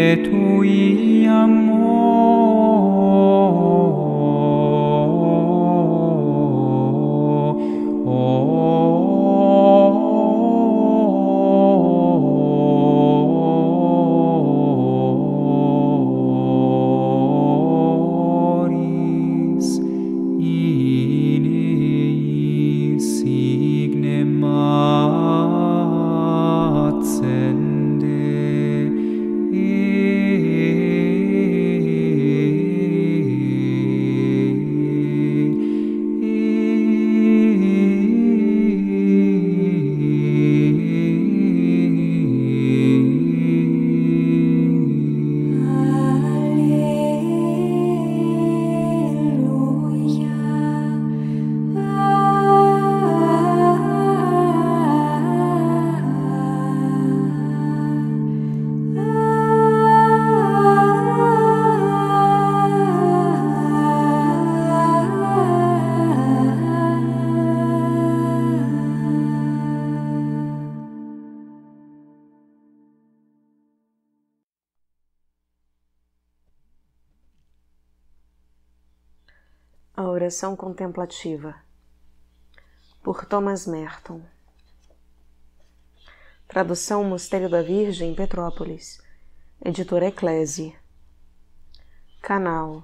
et tu iam mori Depressão Contemplativa, por Thomas Merton. Tradução Mosteiro da Virgem, Petrópolis, Editora Eclese. Canal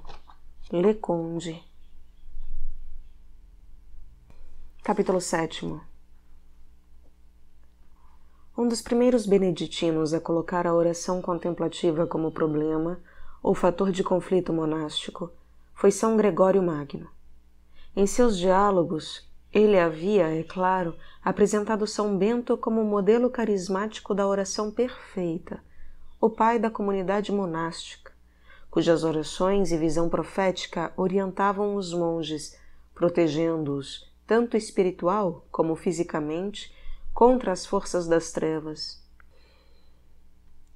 Leconde. Capítulo 7 Um dos primeiros beneditinos a colocar a oração contemplativa como problema ou fator de conflito monástico foi São Gregório Magno. Em seus diálogos, ele havia, é claro, apresentado São Bento como o modelo carismático da oração perfeita, o pai da comunidade monástica, cujas orações e visão profética orientavam os monges, protegendo-os, tanto espiritual como fisicamente, contra as forças das trevas.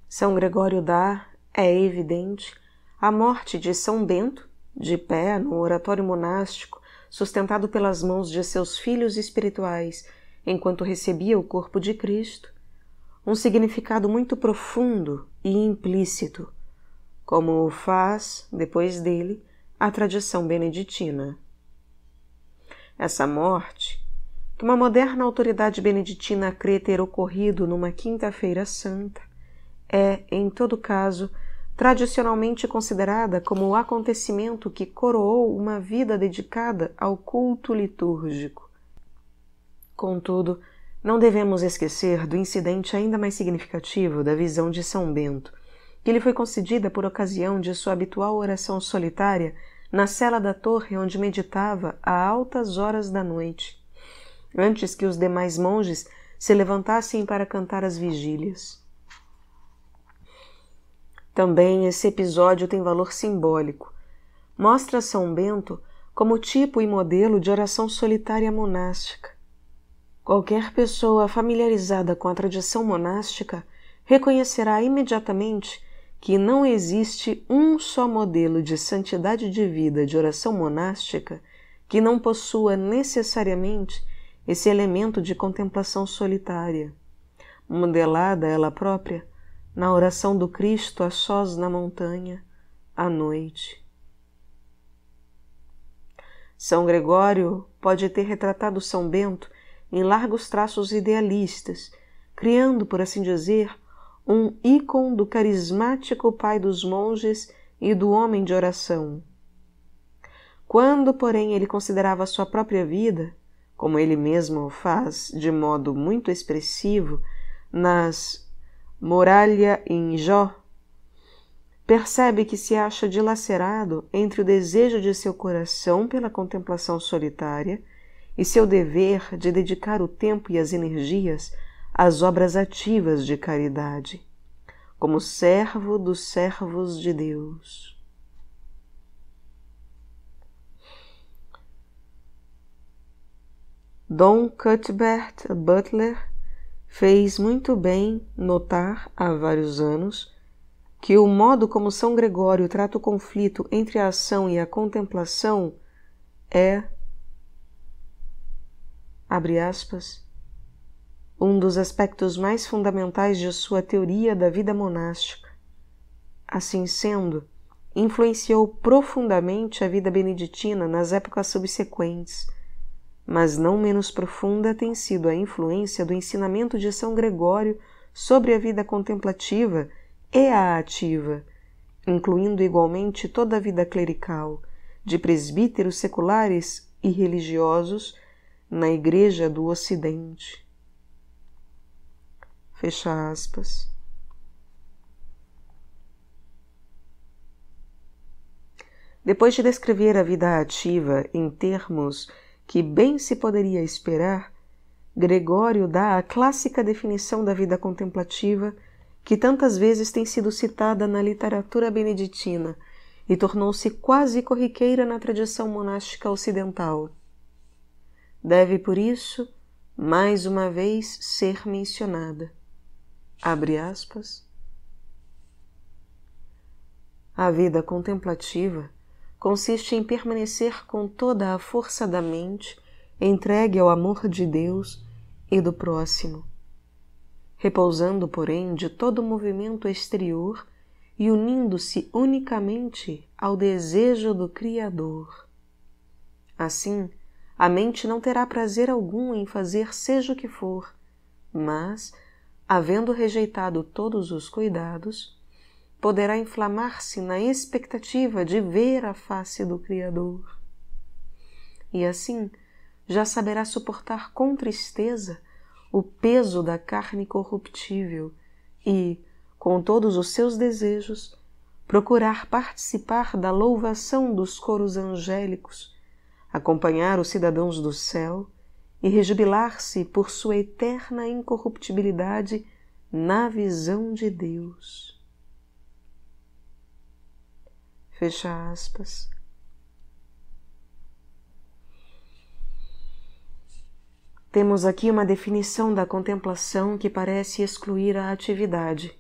São Gregório dá, é evidente, a morte de São Bento, de pé no oratório monástico, sustentado pelas mãos de seus filhos espirituais, enquanto recebia o corpo de Cristo, um significado muito profundo e implícito, como o faz, depois dele, a tradição beneditina. Essa morte, que uma moderna autoridade beneditina crê ter ocorrido numa Quinta-feira Santa, é, em todo caso, tradicionalmente considerada como o acontecimento que coroou uma vida dedicada ao culto litúrgico. Contudo, não devemos esquecer do incidente ainda mais significativo da visão de São Bento, que lhe foi concedida por ocasião de sua habitual oração solitária na cela da torre onde meditava a altas horas da noite, antes que os demais monges se levantassem para cantar as vigílias. Também esse episódio tem valor simbólico. Mostra São Bento como tipo e modelo de oração solitária monástica. Qualquer pessoa familiarizada com a tradição monástica reconhecerá imediatamente que não existe um só modelo de santidade de vida de oração monástica que não possua necessariamente esse elemento de contemplação solitária, modelada ela própria na oração do Cristo a sós na montanha, à noite. São Gregório pode ter retratado São Bento em largos traços idealistas, criando, por assim dizer, um ícone do carismático pai dos monges e do homem de oração. Quando, porém, ele considerava sua própria vida, como ele mesmo faz de modo muito expressivo nas Moralha em Jó, percebe que se acha dilacerado entre o desejo de seu coração pela contemplação solitária e seu dever de dedicar o tempo e as energias às obras ativas de caridade, como servo dos servos de Deus. Dom Cuthbert Butler fez muito bem notar há vários anos que o modo como São Gregório trata o conflito entre a ação e a contemplação é abre aspas um dos aspectos mais fundamentais de sua teoria da vida monástica. Assim sendo, influenciou profundamente a vida beneditina nas épocas subsequentes mas não menos profunda tem sido a influência do ensinamento de São Gregório sobre a vida contemplativa e a ativa, incluindo igualmente toda a vida clerical, de presbíteros seculares e religiosos na Igreja do Ocidente. Fecha aspas. Depois de descrever a vida ativa em termos que bem se poderia esperar, Gregório dá a clássica definição da vida contemplativa que tantas vezes tem sido citada na literatura beneditina e tornou-se quase corriqueira na tradição monástica ocidental. Deve, por isso, mais uma vez ser mencionada. Abre aspas. A vida contemplativa consiste em permanecer com toda a força da mente entregue ao amor de Deus e do próximo, repousando, porém, de todo movimento exterior e unindo-se unicamente ao desejo do Criador. Assim, a mente não terá prazer algum em fazer seja o que for, mas, havendo rejeitado todos os cuidados, poderá inflamar-se na expectativa de ver a face do Criador. E assim já saberá suportar com tristeza o peso da carne corruptível e, com todos os seus desejos, procurar participar da louvação dos coros angélicos, acompanhar os cidadãos do céu e rejubilar-se por sua eterna incorruptibilidade na visão de Deus. Fecha aspas. Temos aqui uma definição da contemplação que parece excluir a atividade,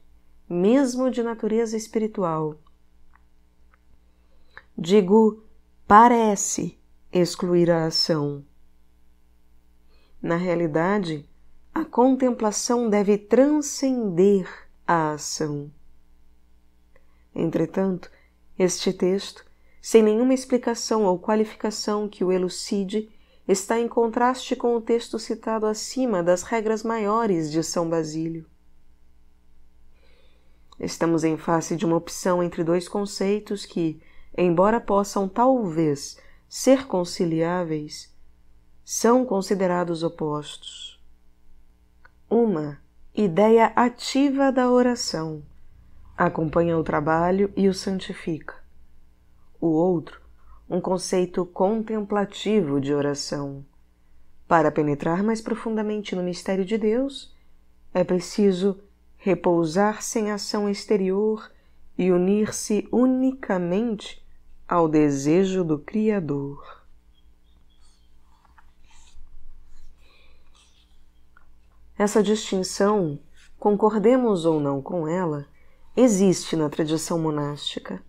mesmo de natureza espiritual. Digo, parece excluir a ação. Na realidade, a contemplação deve transcender a ação. Entretanto, este texto, sem nenhuma explicação ou qualificação que o elucide, está em contraste com o texto citado acima das regras maiores de São Basílio. Estamos em face de uma opção entre dois conceitos que, embora possam talvez ser conciliáveis, são considerados opostos. Uma ideia ativa da oração acompanha o trabalho e o santifica. O outro, um conceito contemplativo de oração. Para penetrar mais profundamente no mistério de Deus, é preciso repousar sem ação exterior e unir-se unicamente ao desejo do Criador. Essa distinção, concordemos ou não com ela, existe na tradição monástica.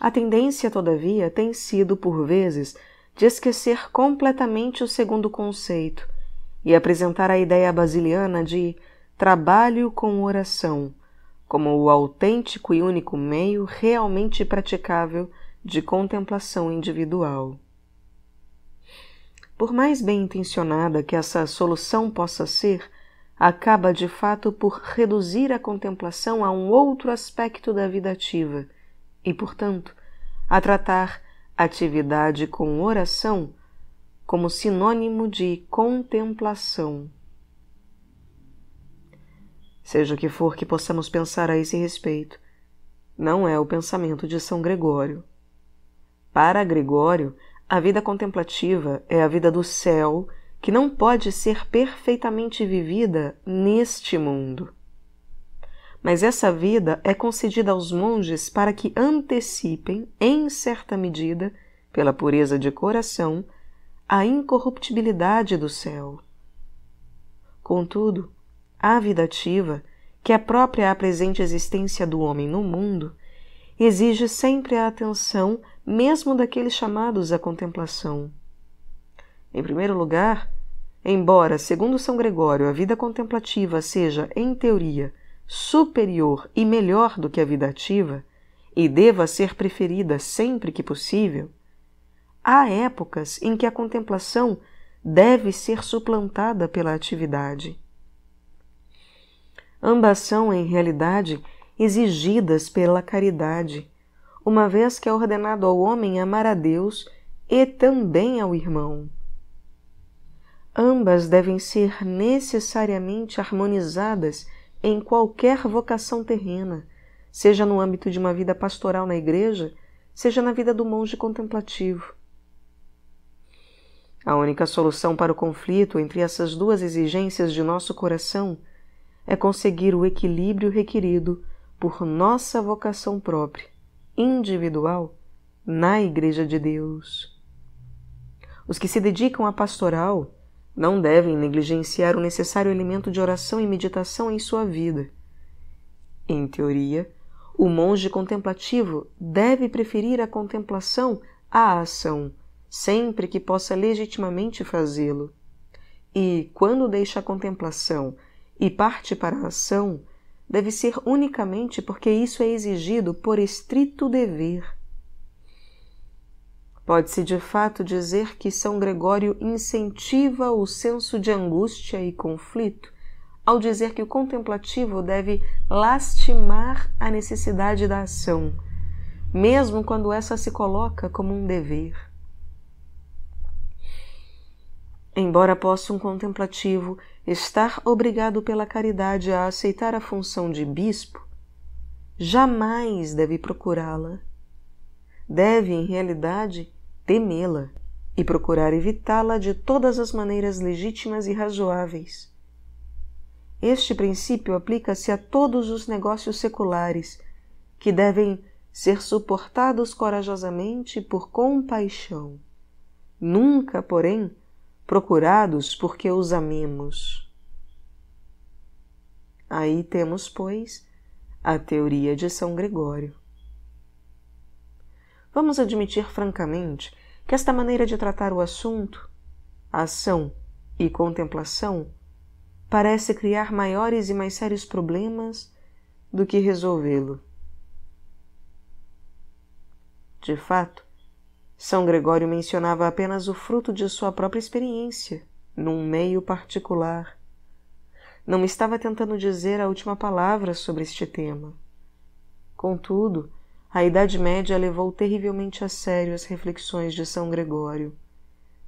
A tendência, todavia, tem sido, por vezes, de esquecer completamente o segundo conceito e apresentar a ideia basiliana de trabalho com oração como o autêntico e único meio realmente praticável de contemplação individual. Por mais bem intencionada que essa solução possa ser, acaba de fato por reduzir a contemplação a um outro aspecto da vida ativa e, portanto, a tratar atividade com oração como sinônimo de contemplação. Seja o que for que possamos pensar a esse respeito, não é o pensamento de São Gregório. Para Gregório, a vida contemplativa é a vida do céu que não pode ser perfeitamente vivida neste mundo. Mas essa vida é concedida aos monges para que antecipem, em certa medida, pela pureza de coração, a incorruptibilidade do céu. Contudo, a vida ativa, que é própria à presente existência do homem no mundo, exige sempre a atenção mesmo daqueles chamados à contemplação. Em primeiro lugar, Embora, segundo São Gregório, a vida contemplativa seja, em teoria, superior e melhor do que a vida ativa, e deva ser preferida sempre que possível, há épocas em que a contemplação deve ser suplantada pela atividade. Ambas são, em realidade, exigidas pela caridade, uma vez que é ordenado ao homem amar a Deus e também ao irmão. Ambas devem ser necessariamente harmonizadas em qualquer vocação terrena, seja no âmbito de uma vida pastoral na igreja, seja na vida do monge contemplativo. A única solução para o conflito entre essas duas exigências de nosso coração é conseguir o equilíbrio requerido por nossa vocação própria, individual, na Igreja de Deus. Os que se dedicam à pastoral não devem negligenciar o necessário elemento de oração e meditação em sua vida. Em teoria, o monge contemplativo deve preferir a contemplação à ação, sempre que possa legitimamente fazê-lo. E, quando deixa a contemplação e parte para a ação, deve ser unicamente porque isso é exigido por estrito dever Pode-se de fato dizer que São Gregório incentiva o senso de angústia e conflito ao dizer que o contemplativo deve lastimar a necessidade da ação, mesmo quando essa se coloca como um dever. Embora possa um contemplativo estar obrigado pela caridade a aceitar a função de bispo, jamais deve procurá-la. Deve, em realidade, temê-la e procurar evitá-la de todas as maneiras legítimas e razoáveis. Este princípio aplica-se a todos os negócios seculares, que devem ser suportados corajosamente por compaixão, nunca, porém, procurados porque os amemos. Aí temos, pois, a teoria de São Gregório. Vamos admitir francamente que esta maneira de tratar o assunto, ação e contemplação, parece criar maiores e mais sérios problemas do que resolvê-lo. De fato, São Gregório mencionava apenas o fruto de sua própria experiência, num meio particular. Não estava tentando dizer a última palavra sobre este tema. Contudo, a Idade Média levou terrivelmente a sério as reflexões de São Gregório.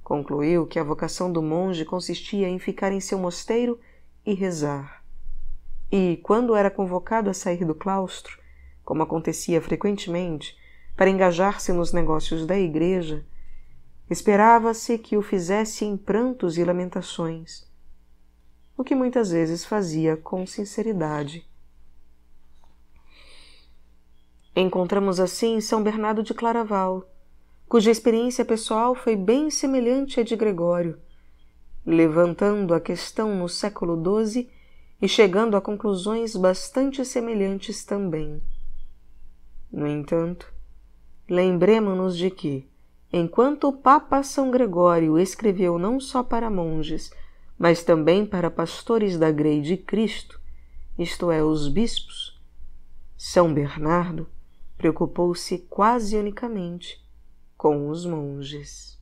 Concluiu que a vocação do monge consistia em ficar em seu mosteiro e rezar. E, quando era convocado a sair do claustro, como acontecia frequentemente, para engajar-se nos negócios da igreja, esperava-se que o fizesse em prantos e lamentações, o que muitas vezes fazia com sinceridade Encontramos assim São Bernardo de Claraval, cuja experiência pessoal foi bem semelhante à de Gregório, levantando a questão no século XII e chegando a conclusões bastante semelhantes também. No entanto, lembremos-nos de que, enquanto o Papa São Gregório escreveu não só para monges, mas também para pastores da Grei de Cristo, isto é, os bispos, São Bernardo preocupou-se quase unicamente com os monges.